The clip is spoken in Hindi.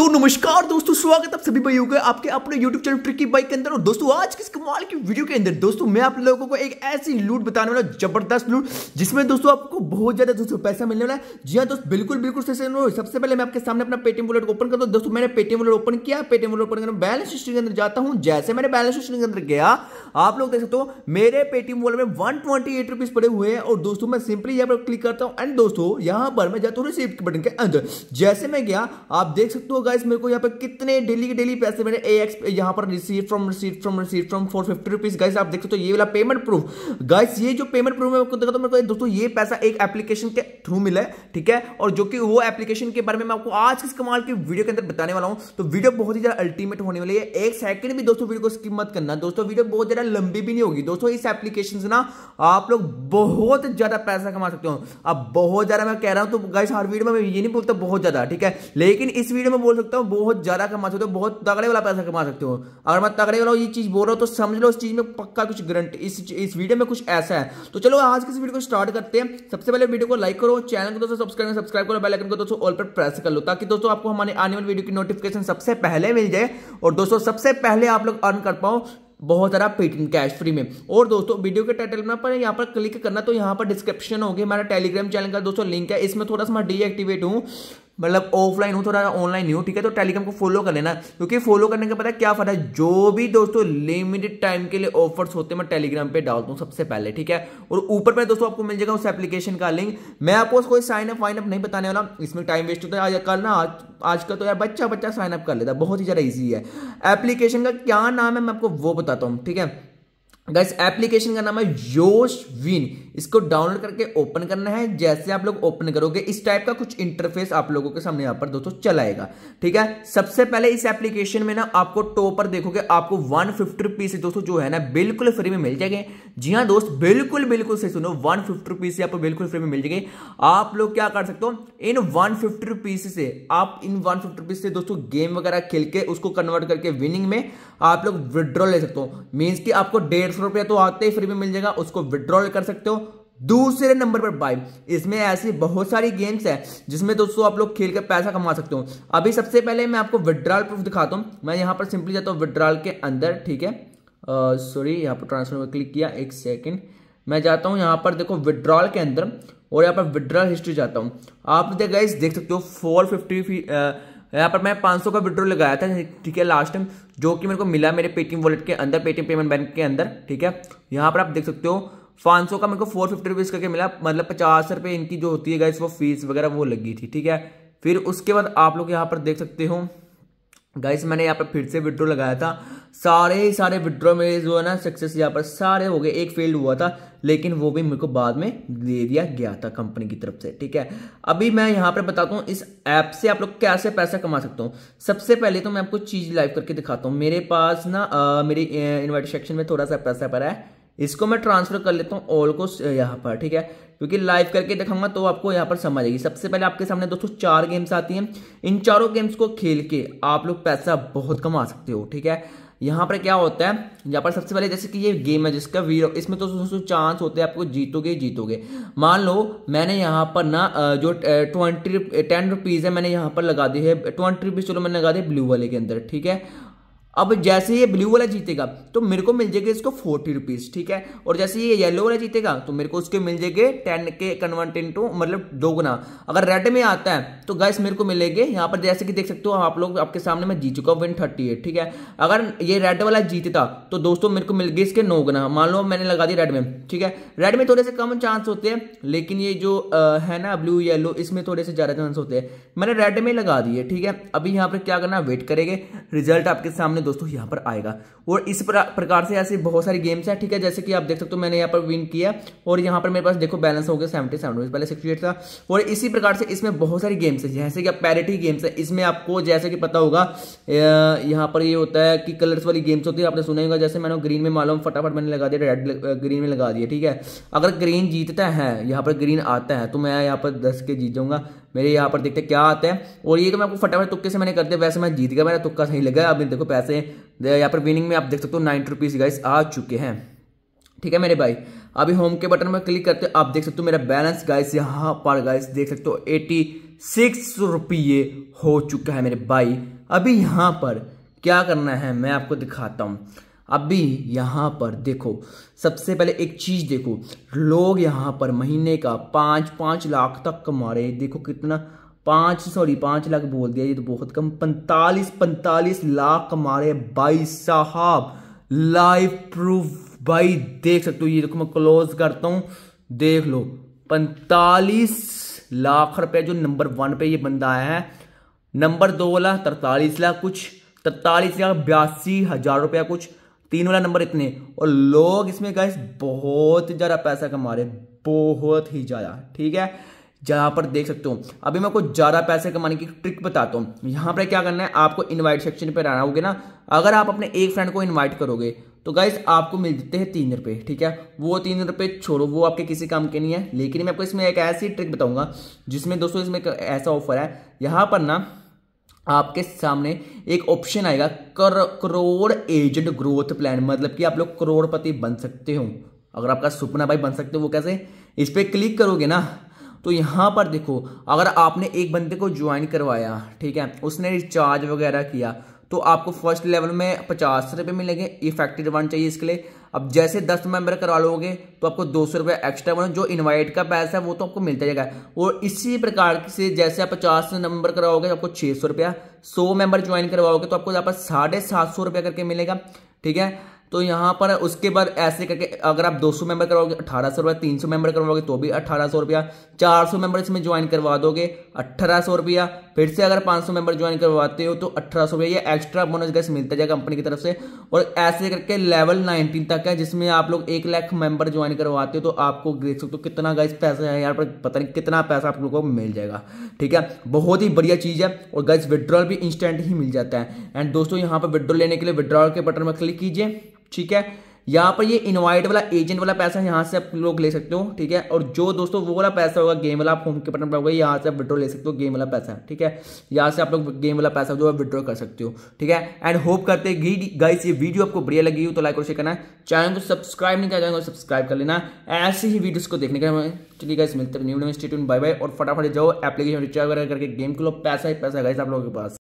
तो नमस्कार दोस्तों स्वागत आप सभी भाइयों का आपके अपने YouTube चैनल ट्रिकी बाइक के अंदर और दोस्तों आज किस कमाल की वीडियो के अंदर दोस्तों मैं आप लोगों को एक ऐसी लूट बताने वाला जबरदस्त लूट जिसमें दोस्तों आपको बहुत ज्यादा दोस्तों पैसा मिलने वाला है जी हाँ दोस्त बिल्कुल बिल्कुल सही सबसे पहले मैं आपके सामने अपना पेटीएम वॉलेट ओपन करता हूँ दोस्तों मैंने पेटीएम वॉलेट ओपन किया पेटीएम वॉलेट ओपन कर बैलेंस स्टेशन के अंदर जाता हूँ जैसे मैंने बैलेंस स्टेशन के अंदर गया आप लोग देख सकते हो मेरे पेटीएम वॉलेट में वन ट्वेंटी पड़े हुए हैं और दोस्तों मैं सिंपली यहाँ पर क्लिक करता हूँ एंड दोस्तों यहाँ पर मैं जाता हूँ रिसीव बटन के अंदर जैसे मैं गया आप देख सकते हो गाइस मेरे को यहाँ पे कितने डेली के डेली पैसे मैंने ए एक्स यहाँ पर receive from receive from receive from four fifty rupees guys आप देख सकते हो ये वाला पेमेंट प्रूफ गाइस ये जो पेमेंट प्रूफ है देखा तो मेरे को दोस्तों ये पैसा एक एप्लीकेशन के थ्रू मिला है ठीक है और जो कि वो एप्लीकेशन के बारे में मैं आपको आज किस कमाल की वीडियो के अंदर बताने वाला हूँ तो वीडियो बहुत ही ज्यादा अल्टीमेट होने वाली है एक सेकंड भी दोस्तों वीडियो को स्किप मत करना दोस्तों वीडियो बहुत ज्यादा लंबी भी नहीं होगी दोस्तों इस एप्लीकेशन से ना आप लोग बहुत ज्यादा पैसा कमा सकते हो अब बहुत ज्यादा मैं कह रहा हूँ तो गाइस हर वीडियो में ये नहीं बोलता बहुत ज्यादा ठीक है लेकिन इस वीडियो में बोल सकता हूँ बहुत ज़्यादा कमा सकते हो बहुत तगड़े वाला पैसा कमा सकते हो अगर मैं तगड़े वाला ये चीज़ बोल रहा हूँ तो समझ लो उस चीज़ में पक्का कुछ ग्रंट इस इस वीडियो में कुछ ऐसा है तो चलो आज किस वीडियो को स्टार्ट करते हैं सबसे पहले वीडियो को लाइक करो चैनल को दोस्तों सब्सक्राइब सब्सक्राइब करो बेलाइकन को दोस्तों ऑल पर प्रेस कर लो ताकि दोस्तों आपको हमारे आने वाली वीडियो की नोटिफिकेशन सबसे पहले मिल जाए और दोस्तों सबसे पहले आप लोग अर्न कर पाओ बहुत सारा पेटीएम कैश फ्री में और दोस्तों वीडियो के टाइटल में पर यहाँ पर क्लिक करना तो यहाँ पर डिस्क्रिप्शन होगी हमारा टेलीग्राम चैनल का दोस्तों लिंक है इसमें थोड़ा सा मैं डीएक्टिवेट हूँ मतलब ऑफलाइन हो थोड़ा तो ऑनलाइन नहीं हो ठीक है तो टेलीग्राम को फॉलो कर लेना क्योंकि फॉलो करने के पता है क्या फायदा जो भी दोस्तों लिमिटेड टाइम के लिए ऑफर्स होते हैं मैं टेलीग्राम पे डालता हूँ सबसे पहले ठीक है और ऊपर पर दोस्तों आपको मिल जाएगा उस एप्लीकेशन का लिंक मैं आपको उसको साइन अप नहीं बताने वाला इसमें टाइम वेस्ट होता है कल ना आज का तो यार बच्चा बच्चा साइनअप कर लेता है बहुत ही ज़्यादा ईजी है एप्लीकेशन का क्या नाम है मैं आपको वो बताता हूँ ठीक है गैस एप्लीकेशन का नाम है योश विन इसको डाउनलोड करके ओपन करना है जैसे आप लोग ओपन करोगे इस टाइप का कुछ इंटरफेस आप लोगों के सामने यहाँ पर दोस्तों चलाएगा ठीक है सबसे पहले इस एप्लीकेशन में ना आपको टॉप पर देखोगे आपको वन फिफ्टी रुपीज दोस्तों जो है ना बिल्कुल फ्री में मिल जाएंगे जी हाँ दोस्त बिल्कुल बिल्कुल सही सुनो वन फिफ्टी रुपीज से आपको बिल्कुल फ्री में मिल जाएंगे आप लोग क्या कर सकते हो इन वन फिफ्टी रुपीज से आप इन वन फिफ्टी रुपीज से दोस्तों गेम वगैरह खेल के उसको कन्वर्ट करके विनिंग में आप लोग विड्रॉ ले सकते हो मीन्स की आपको डेढ़ एक सौ रुपया तो आते ही फ्री में मिल जाएगा उसको विड्रॉल कर सकते हो दूसरे नंबर पर बाइव इसमें ऐसी बहुत सारी गेम्स है जिसमें दोस्तों आप लोग खेल कर पैसा कमा सकते हो अभी सबसे पहले मैं आपको विड्रॉल प्रूफ दिखाता हूँ मैं यहाँ पर सिंपली जाता हूँ विड्रॉल के अंदर ठीक है सॉरी यहाँ पर ट्रांसफर में क्लिक किया एक सेकेंड मैं जाता हूँ यहाँ पर देखो विड्रॉल के अंदर और यहाँ पर विड्रॉल हिस्ट्री जाता हूँ आप देख गए देख सकते हो फोर फिफ्टी यहाँ पर मैं 500 का विड्रो लगाया था ठीक है लास्ट टाइम जो कि मेरे को मिला मेरे पेटीएम वॉलेट के अंदर पेटीएम पेमेंट बैंक के अंदर ठीक है यहाँ पर आप देख सकते हो 500 का मेरे को फोर फिफ्टी रुपीज़ करके मिला मतलब पचास रुपये इनकी जो होती है गाइस वो फीस वगैरह वो लगी थी ठीक है फिर उसके बाद आप लोग यहाँ पर देख सकते हो गाइस मैंने यहाँ पर फिर से विड्रो लगाया था सारे ही सारे विड्रॉ मेरे जो है ना सक्सेस यहाँ पर सारे हो गए एक फेल्ड हुआ था लेकिन वो भी मेरे को बाद में दे दिया गया था कंपनी की तरफ से ठीक है अभी मैं यहाँ पर बताता हूँ इस ऐप से आप लोग कैसे पैसा कमा सकते हो सबसे पहले तो मैं आपको चीज़ लाइव करके दिखाता हूँ मेरे पास ना आ, मेरी इन्वाइट सेक्शन में थोड़ा सा पैसा पड़ा है इसको मैं ट्रांसफर कर लेता हूँ ऑल को यहाँ पर ठीक है क्योंकि लाइव करके दिखाऊंगा तो आपको यहाँ पर समझ आएगी सबसे पहले आपके सामने दोस्तों चार गेम्स आती हैं इन चारों गेम्स को खेल के आप लोग पैसा बहुत कमा सकते हो ठीक है यहाँ पर क्या होता है यहाँ पर सबसे पहले जैसे कि ये गेम है जिसका वीर इसमें तो दोस्तों चांस होते हैं आपको जीतोगे जीतोगे मान लो मैंने यहाँ पर ना जो ट्वेंटी टेन रुपीज़ है मैंने यहाँ पर लगा दी है ट्वेंटी रुपीज़ चलो मैंने लगा दी ब्लू वाले के अंदर ठीक है अब जैसे ये ब्लू वाला जीतेगा तो मेरे को मिल जाएगा इसको फोर्टी रुपीज़ ठीक है और जैसे ये येलो वाला जीतेगा तो मेरे को उसके मिल जाएंगे टेन के कन्वर्ट इंटू मतलब दोगुना अगर रेड में आता है तो गैस मेरे को मिलेंगे यहाँ पर जैसे कि देख सकते हो आप लोग आपके सामने मैं जीत चुका हूँ वन थर्टी एट ठीक है अगर ये रेड वाला जीतता तो दोस्तों मेरे को मिल गई इसके नौ गुना मान लो मैंने लगा दी रेड में ठीक है रेड में थोड़े से कम चांस होते हैं लेकिन ये जो है ना ब्लू येलो इसमें थोड़े से ज़्यादा चांस होते हैं मैंने रेड में लगा दिए ठीक है अभी यहाँ पर क्या करना वेट करेंगे रिजल्ट आपके सामने दोस्तों यहाँ पर आएगा और इस प्रकार से ऐसे बहुत सारी गेम्स हैं ठीक है जैसे कि आप देख सकते हो मैंने यहाँ पर विन किया और यहाँ पर मेरे पास देखो बैलेंस हो गया सेवेंटी सेवन पहले सिक्सटी था और इसी प्रकार से इसमें बहुत सारी गेम्स है जैसे कि आप पैरिटी गेम्स है इसमें आपको जैसे कि पता होगा यहाँ पर ये होता है कि कलर्स वाली गेम्स होती है आपने सुना होगा जैसे मैंने ग्रीन में मालूम फटाफट मैंने लगा दिया रेड ग्रीन में लगा दिया ठीक है अगर ग्रीन जीतता है यहाँ पर ग्रीन आता है तो मैं यहाँ पर दस के जीत जाऊंगा मेरे यहाँ पर देखते क्या आता है और ये तो मैं आपको फटाफट तुक्के से मैंने कर दिया वैसे मैं जीत गया मेरा तुक्का सही नहीं लगा अभी देखो पैसे यहाँ पर विनिंग में आप देख सकते हो नाइन रुपीज़ गाइस आ चुके हैं ठीक है मेरे भाई अभी होम के बटन में क्लिक करते हो आप देख सकते हो मेरा बैलेंस गाइस यहाँ पर गाइस देख सकते हो एटी सिक्स रुपये हो चुका है मेरे भाई अभी यहाँ पर क्या करना है मैं आपको दिखाता हूँ अभी यहाँ पर देखो सबसे पहले एक चीज़ देखो लोग यहाँ पर महीने का पाँच पाँच लाख तक कमा रहे देखो कितना पाँच सॉरी पांच लाख बोल दिया ये तो बहुत कम पैंतालीस पैंतालीस लाख कमा रहे भाई साहब लाइव प्रूफ भाई देख सकते हो ये देखो मैं क्लोज करता हूँ देख लो पैंतालीस लाख रुपए जो नंबर वन पे ये बंदा आया है नंबर दो वाला तरतालीस लाख कुछ तरतालीस लाख बयासी हजार रुपया कुछ तीन वाला नंबर इतने और लोग इसमें गए बहुत ज़्यादा पैसा कमा रहे बहुत ही ज़्यादा ठीक है जहाँ पर देख सकते हो अभी मैं कुछ ज़्यादा पैसे कमाने की ट्रिक बताता हूँ यहाँ पर क्या करना है आपको इन्वाइट सेक्शन पर आना होगा ना अगर आप अपने एक फ्रेंड को इन्वाइट करोगे तो गाइस आपको मिल जाते हैं तीन रुपये ठीक है वो तीन रुपये छोड़ो वो आपके किसी काम के नहीं है लेकिन मैं आपको इसमें एक ऐसी ट्रिक बताऊंगा जिसमें दोस्तों इसमें ऐसा ऑफर है यहाँ पर ना आपके सामने एक ऑप्शन आएगा कर करोड़ एजेंट ग्रोथ प्लान मतलब कि आप लोग करोड़पति बन सकते हो अगर आपका सपना भाई बन सकते हो वो कैसे इस पर क्लिक करोगे ना तो यहाँ पर देखो अगर आपने एक बंदे को ज्वाइन करवाया ठीक है उसने रिचार्ज वगैरह किया तो आपको फर्स्ट लेवल में पचास रुपये मिलेंगे इफेक्टेड वन चाहिए इसके लिए अब जैसे दस मेंबर करवा लोगे तो आपको दो सौ रुपये एक्स्ट्रा बनो जो इनवाइट का पैसा है वो तो आपको मिलता जाएगा और इसी प्रकार से जैसे आप पचास नंबर करवाओगे तो आपको छः सौ रुपया सौ मेंबर ज्वाइन करवाओगे तो आपको यहाँ पर साढ़े सात सौ रुपया करके मिलेगा ठीक है तो यहाँ पर उसके बाद ऐसे करके अगर आप 200 मेंबर करवाओगे अठारह सौ रुपया तीन सौ मेंबर करवाओगे तो भी अठारह सौ रुपया चार सौ मेंबर इसमें ज्वाइन करवा दोगे अठारह सौ रुपया फिर से अगर पाँच सौ मेंबर ज्वाइन करवाते हो तो अठारह सौ रुपया एक्स्ट्रा बोनस गैस मिलता जाएगा कंपनी की तरफ से और ऐसे करके लेवल नाइनटीन तक है जिसमें आप लोग एक लाख मेंबर ज्वाइन करवाते हो तो आपको देख सकते हो कितना गैस पैसा है यहाँ पर पता नहीं कितना पैसा आप लोगों को मिल जाएगा ठीक है बहुत ही बढ़िया चीज़ है और गैस विड्रॉल भी इंस्टेंट ही मिल जाता है एंड दोस्तों यहाँ पर विड्रॉल लेने के लिए विड्रॉल के बटन में क्लिक कीजिए ठीक है यहाँ पर ये इनवाइट वाला एजेंट वाला पैसा यहाँ से आप लोग ले सकते हो ठीक है और जो दोस्तों वो वाला पैसा होगा गेम वाला आप होम के बटन पर होगा यहाँ से आप विड्रॉ ले सकते हो गेम वाला पैसा ठीक है यहाँ से आप लोग गेम वाला पैसा जो है विड्रॉ कर सकते हो ठीक है एंड होप करते गाइस ये वीडियो आपको बढ़िया लगी हो तो लाइक और शेयर करना चैनल को सब्सक्राइब नहीं किया जाएगा सब्सक्राइब तो कर लेना ऐसे ही वीडियो को देखने का चलिए गाइस मिलते हैं new new state bye bye और फटाफट जाओ एप्लीकेशन रिचार्ज वगैरह करके गेम के लो पैसा ही पैसा गाइस आप लोगों के पास